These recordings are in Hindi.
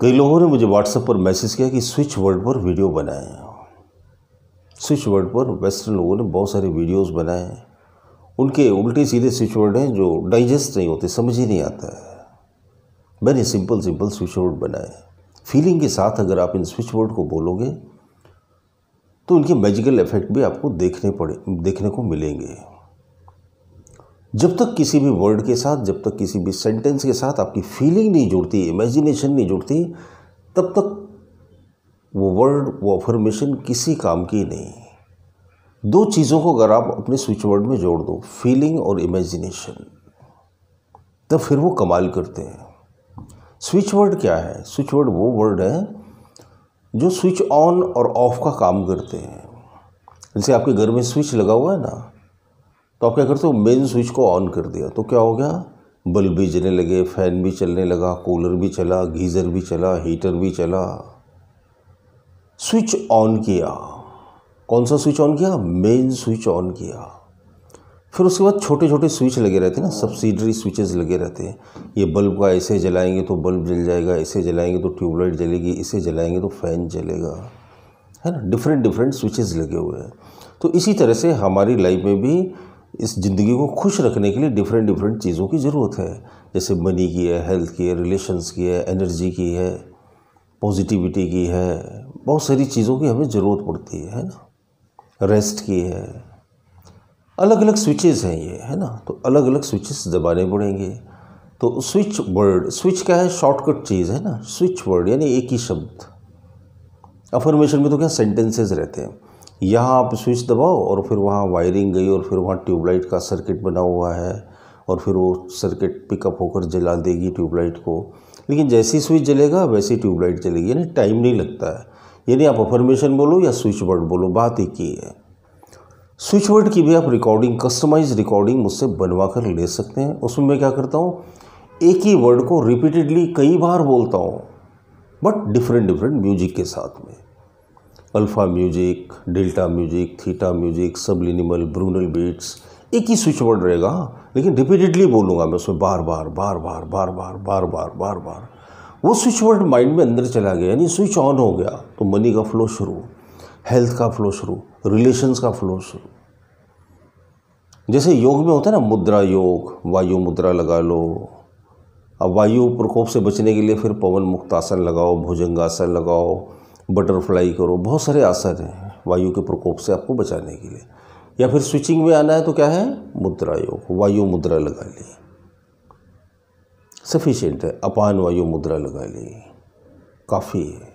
कई लोगों ने मुझे व्हाट्सएप पर मैसेज किया कि स्विच वर्ड पर वीडियो बनाए स्विच वर्ड पर वेस्टर्न लोगों ने बहुत सारे वीडियोस बनाए उनके उल्टे सीधे स्विच वर्ड हैं जो डाइजेस्ट नहीं होते समझ ही नहीं आता है मैंने सिंपल सिंपल स्विच वर्ड बनाए फीलिंग के साथ अगर आप इन स्विच वर्ड को बोलोगे तो उनके मैजिकल इफेक्ट भी आपको देखने पड़े देखने को मिलेंगे जब तक किसी भी वर्ड के साथ जब तक किसी भी सेंटेंस के साथ आपकी फीलिंग नहीं जुड़ती इमेजिनेशन नहीं जुड़ती तब तक वो वर्ड वो अफर्मेशन किसी काम की नहीं दो चीज़ों को अगर आप अपने स्विच वर्ड में जोड़ दो फीलिंग और इमेजिनेशन तब फिर वो कमाल करते हैं स्विच वर्ड क्या है स्विच वर्ड वो वर्ड है जो स्विच ऑन और ऑफ का काम करते हैं जैसे आपके घर में स्विच लगा हुआ है ना तो आप क्या करते हो मेन स्विच को ऑन कर दिया तो क्या हो गया बल्ब भी जलने लगे फ़ैन भी चलने लगा कूलर भी चला गीज़र भी चला हीटर भी चला स्विच ऑन किया कौन सा स्विच ऑन किया मेन स्विच ऑन किया फिर उसके बाद छोटे छोटे स्विच लगे रहते हैं ना सब्सिडरी स्विचेस लगे रहते हैं ये बल्ब का ऐसे जलाएंगे तो बल्ब जल जाएगा ऐसे जलाएंगे तो ट्यूबलाइट जलेगी इसे जलाएंगे तो फ़ैन जलेगा है ना डिफरेंट डिफरेंट स्विचेस लगे हुए हैं तो इसी तरह से हमारी लाइफ में भी इस ज़िंदगी को खुश रखने के लिए डिफरेंट डिफरेंट चीज़ों की ज़रूरत है जैसे मनी की है हेल्थ की है रिलेशनस की है एनर्जी की है पॉजिटिविटी की है बहुत सारी चीज़ों की हमें ज़रूरत पड़ती है है ना रेस्ट की है अलग अलग स्विचेस हैं ये है ना तो अलग अलग स्विचेस दबाने पड़ेंगे तो स्विच वर्ड स्विच क्या है शॉर्टकट चीज़ है ना स्विच वर्ड यानी एक ही शब्द अफर्मेशन में तो क्या सेंटेंसेस रहते हैं यहाँ आप स्विच दबाओ और फिर वहाँ वायरिंग गई और फिर वहाँ ट्यूबलाइट का सर्किट बना हुआ है और फिर वो सर्किट पिकअप होकर जला देगी ट्यूबलाइट को लेकिन जैसी स्विच जलेगा वैसी ट्यूबलाइट जलेगी यानी टाइम नहीं लगता है यानी आप अफर्मेशन बोलो या स्विच वर्ड बोलो बात एक ही है स्विच वर्ड की भी आप रिकॉर्डिंग कस्टमाइज रिकॉर्डिंग मुझसे बनवा कर ले सकते हैं उसमें मैं क्या करता हूँ एक ही वर्ड को रिपीटेडली कई बार बोलता हूँ बट डिफरेंट डिफरेंट म्यूजिक के साथ में alpha music delta music theta music सब लिनिमल ब्रूनल बीट्स एक ही स्विच वर्ड रहेगा लेकिन रिपीटेडली बोलूँगा मैं उसमें बार बार बार बार बार बार बार बार बार बार वो स्विच वर्ड माइंड में अंदर चला गया यानी स्विच ऑन हो गया तो मनी का फ्लो शुरू हेल्थ का फ्लो शुरू रिलेशंस का फ्लो शुरू जैसे योग में होता है ना मुद्रा योग वायु मुद्रा लगा लो अब वायु प्रकोप से बचने के लिए फिर पवन मुक्तासन लगाओ भुजंगासन लगाओ बटरफ्लाई करो बहुत सारे आसन हैं वायु के प्रकोप से आपको बचाने के लिए या फिर स्विचिंग में आना है तो क्या है मुद्रा योग वायु मुद्रा लगा ली सफिशेंट है अपान वायु मुद्रा लगा ली काफ़ी है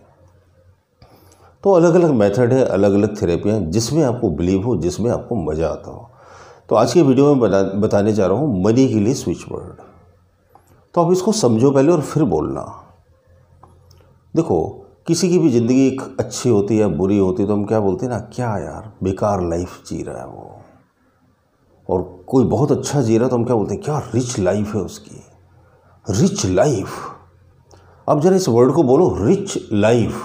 तो अलग अलग मेथड है अलग अलग थेरेपियाँ जिसमें आपको बिलीव हो जिसमें आपको मज़ा आता हो तो आज के वीडियो में बता बताने जा रहा हूँ मनी के लिए स्विच वर्ड तो आप इसको समझो पहले और फिर बोलना देखो किसी की भी ज़िंदगी एक अच्छी होती है बुरी होती है तो हम क्या बोलते हैं ना क्या यार बेकार लाइफ जी रहा है वो और कोई बहुत अच्छा जी रहा है तो हम क्या बोलते हैं क्या रिच लाइफ है उसकी रिच लाइफ अब जरा इस वर्ड को बोलो रिच लाइफ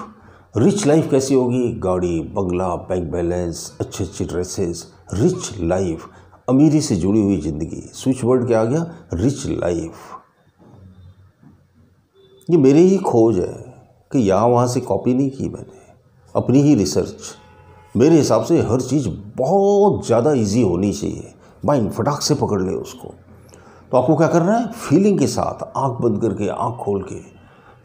रिच लाइफ कैसी होगी गाड़ी बंगला बैंक बैलेंस अच्छे अच्छे ड्रेसेस रिच लाइफ अमीरी से जुड़ी हुई ज़िंदगी स्विच वर्ड क्या आ गया रिच लाइफ ये मेरी ही खोज है कि यहाँ वहाँ से कॉपी नहीं की मैंने अपनी ही रिसर्च मेरे हिसाब से हर चीज़ बहुत ज़्यादा इजी होनी चाहिए माइंड फटाक से पकड़ ले उसको तो आपको क्या करना है फीलिंग के साथ आंख बंद करके आंख खोल के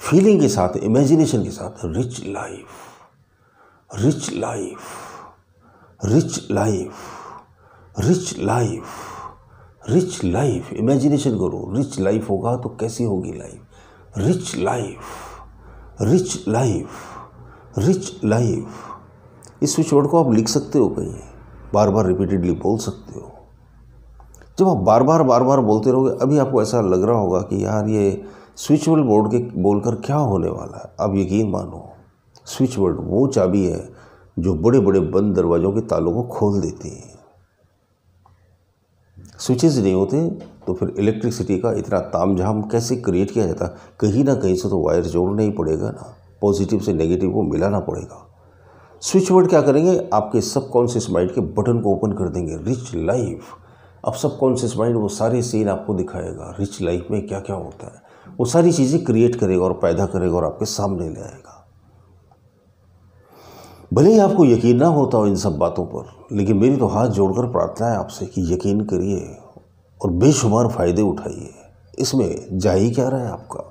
फीलिंग के साथ इमेजिनेशन के साथ rich life rich life rich life rich life rich life imagination करो रिच लाइफ होगा तो कैसी होगी life rich life rich life rich life इस स्विचवर्ड को आप लिख सकते हो कहीं बार बार रिपीटेडली बोल सकते हो जब आप बार बार बार बार बोलते रहोगे अभी आपको ऐसा लग रहा होगा कि यार ये स्विच वर्ड बोर्ड के बोलकर क्या होने वाला है आप यकीन मानो स्विच वर्ड वो चाबी है जो बड़े बड़े बंद दरवाज़ों के तालों को खोल देती है स्विचेज नहीं होते तो फिर इलेक्ट्रिसिटी का इतना तामझाम कैसे क्रिएट किया जाता कहीं ना कहीं से तो वायर जोड़ना ही पड़ेगा ना पॉजिटिव से नेगेटिव को मिलाना पड़ेगा स्विच वर्ड क्या करेंगे आपके सबकॉन्शियस माइंड के बटन को ओपन कर देंगे रिच लाइफ अब सबकॉन्शियस माइंड वो सारे सीन आपको दिखाएगा रिच लाइफ में क्या क्या होता है वो सारी चीज़ें क्रिएट करेगा और पैदा करेगा और आपके सामने ले आएगा भले ही आपको यकीन ना होता हो इन सब बातों पर लेकिन मेरी तो हाथ जोड़कर प्रार्थना है आपसे कि यकीन करिए और बेशुमार फ़ायदे उठाइए इसमें जा ही क्या रहा है आपका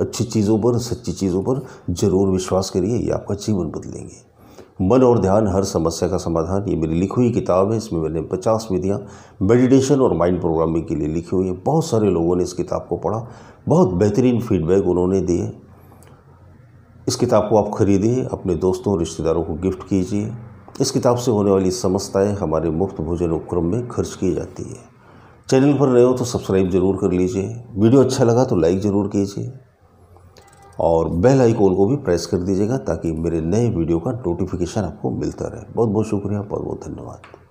अच्छी चीज़ों पर सच्ची चीज़ों पर ज़रूर विश्वास करिए ये आपका जीवन बदलेंगे मन और ध्यान हर समस्या का समाधान ये मेरी लिखी हुई किताब है इसमें मैंने पचास विधियाँ मेडिटेशन और माइंड प्रोग्रामिंग के लिए लिखी हुई है बहुत सारे लोगों ने इस किताब को पढ़ा बहुत बेहतरीन फीडबैक उन्होंने दिए इस किताब को आप खरीदिए अपने दोस्तों रिश्तेदारों को गिफ्ट कीजिए इस किताब से होने वाली समस्याएँ हमारे मुफ्त भोजन उपक्रम में खर्च की जाती है चैनल पर रहे हो तो सब्सक्राइब ज़रूर कर लीजिए वीडियो अच्छा लगा तो लाइक ज़रूर कीजिए और बेल आइकॉन को भी प्रेस कर दीजिएगा ताकि मेरे नए वीडियो का नोटिफिकेशन आपको मिलता रहे बहुत बहुत शुक्रिया बहुत बहुत धन्यवाद